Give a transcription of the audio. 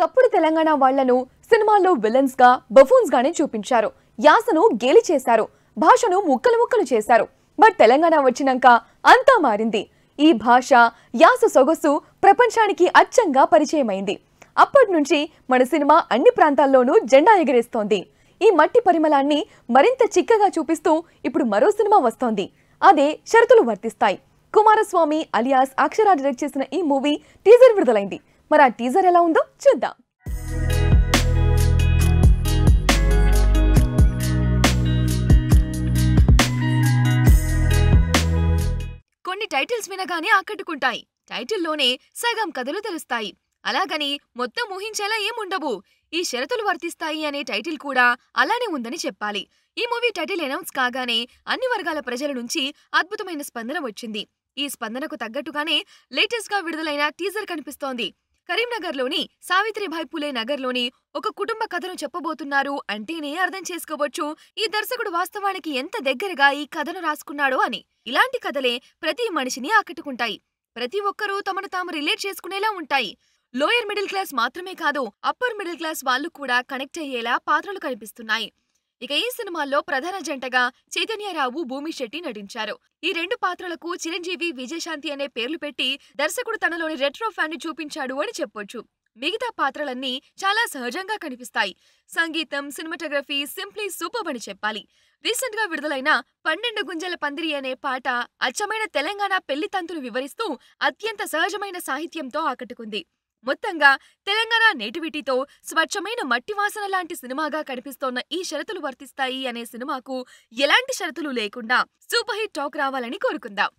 ఒకప్పుడు తెలంగాణ వాళ్లను సినిమాల్లో విలన్స్ గా బఫూన్స్ గానే చూపించారు యాసను గేలి చేశారు భాషను ముక్కలు ముక్కలు చేశారు బట్ తెలంగాణ వచ్చినాక అంతా మారింది ఈ భాష యాస సొగసు ప్రపంచానికి అచ్చంగా పరిచయమైంది అప్పటి నుంచి మన సినిమా అన్ని ప్రాంతాల్లోనూ జెండా ఎగిరేస్తోంది ఈ మట్టి పరిమళాన్ని మరింత చిక్కగా చూపిస్తూ ఇప్పుడు మరో సినిమా వస్తోంది అదే షరతులు వర్తిస్తాయి కుమారస్వామి అలియాస్ అక్షరా డైరెక్ట్ చేసిన ఈ మూవీ టీజర్ విడుదలైంది మరి ఆ టీజర్ ఎలా ఉందో చూద్దాం కొన్ని టైటిల్స్ వినగానే ఆకట్టుకుంటాయి టైటిల్లోనే సగం కథలు తెలుస్తాయి అలాగని మొత్తం ఊహించేలా ఏముండవు ఈ షరతులు వర్తిస్తాయి అనే టైటిల్ కూడా అలానే ఉందని చెప్పాలి ఈ మూవీ టైటిల్ అనౌన్స్ కాగానే అన్ని వర్గాల ప్రజల నుంచి అద్భుతమైన స్పందన వచ్చింది ఈ స్పందనకు తగ్గట్టుగానే లేటెస్ట్గా విడుదలైన టీజర్ కనిపిస్తోంది కరీంనగర్లోని సావిత్రిభాయ్ పులే నగర్లోని ఒక కుటుంబ కథను చెప్పబోతున్నారు అంటేనే అర్థం చేసుకోవచ్చు ఈ దర్శకుడు వాస్తవానికి ఎంత దగ్గరగా ఈ కథను రాసుకున్నాడో అని ఇలాంటి కథలే ప్రతి మనిషిని ఆకట్టుకుంటాయి ప్రతి ఒక్కరూ తమను తాము రిలేట్ చేసుకునేలా ఉంటాయి లోయర్ మిడిల్ క్లాస్ మాత్రమే కాదు అప్పర్ మిడిల్ క్లాస్ వాళ్ళు కూడా కనెక్ట్ అయ్యేలా పాత్రలు కనిపిస్తున్నాయి ఇక ఈ సినిమాలో ప్రధాన జంటగా చైతన్యరావు భూమిశెట్టి నటించారు ఈ రెండు పాత్రలకు చిరంజీవి విజయశాంతి అనే పేర్లు పెట్టి దర్శకుడు తనలోని రెట్రో ఫ్యాన్ ని చూపించాడు అని చెప్పొచ్చు మిగతా పాత్రలన్నీ చాలా సహజంగా కనిపిస్తాయి సంగీతం సినిమాటోగ్రఫీ సింప్లీ సూపర్ అని చెప్పాలి రీసెంట్ గా విడుదలైన పన్నెండు గుంజల పందిరి అనే పాట అచ్చమైన తెలంగాణ పెళ్లి తంతులు వివరిస్తూ అత్యంత సహజమైన సాహిత్యంతో ఆకట్టుకుంది మొత్తంగా తెలంగాణ నేటివిటీతో స్వచ్ఛమైన మట్టి వాసన లాంటి సినిమాగా కనిపిస్తోన్న ఈ షరతులు వర్తిస్తాయి అనే సినిమాకు ఎలాంటి షరతులు లేకుండా సూపర్ హిట్ టాక్ రావాలని కోరుకుందాం